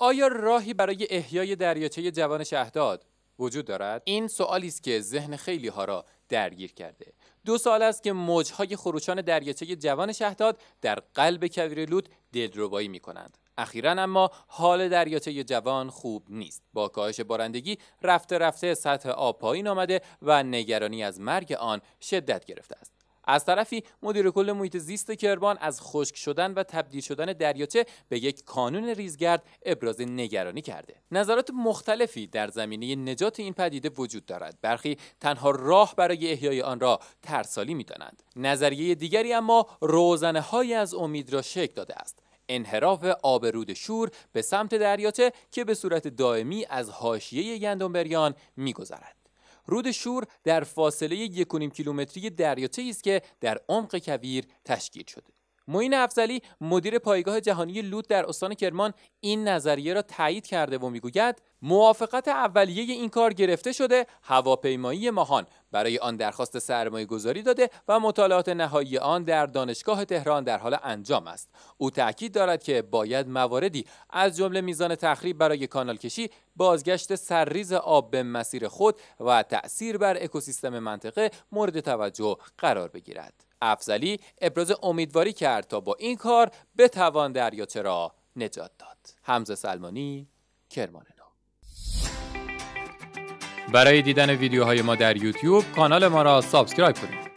آیا راهی برای احیای دریاچه جوان شهداد وجود دارد این سوالی است که ذهن خیلی ها را درگیر کرده دو سال است که موجهای خروشان دریاچه جوان شهداد در قلب لود دلربایی می کنند اخیرا اما حال دریاچه جوان خوب نیست با کاهش بارندگی رفته رفته سطح آب پایین آمده و نگرانی از مرگ آن شدت گرفته است از طرفی مدیر کل محیط زیست کربان از خشک شدن و تبدیل شدن دریاچه به یک کانون ریزگرد ابراز نگرانی کرده نظرات مختلفی در زمینه نجات این پدیده وجود دارد برخی تنها راه برای احیای آن را ترسالی میدانند نظریه دیگری اما روزنه از امید را شکل داده است انحراف آب رود شور به سمت دریاچه که به صورت دائمی از حاشیه گندمبریان میگذرد رود شور در فاصله 1.5 کیلومتری دریاچه است که در عمق کویر تشکیل شده معین افزلی مدیر پایگاه جهانی لود در استان کرمان این نظریه را تایید کرده و میگوید موافقت اولیه این کار گرفته شده هواپیمایی ماهان برای آن درخواست سرمایه گذاری داده و مطالعات نهایی آن در دانشگاه تهران در حال انجام است او تاکید دارد که باید مواردی از جمله میزان تخریب برای کانال کشی بازگشت سرریز آب به مسیر خود و تأثیر بر اکوسیستم منطقه مورد توجه قرار بگیرد افزلی ابراز امیدواری کرد تا با این کار بتوان دریاچه را نجات داد حمزه سلمانی کرمان برای دیدن ویدیوهای ما در یوتیوب کانال ما را سابسکرایب کنید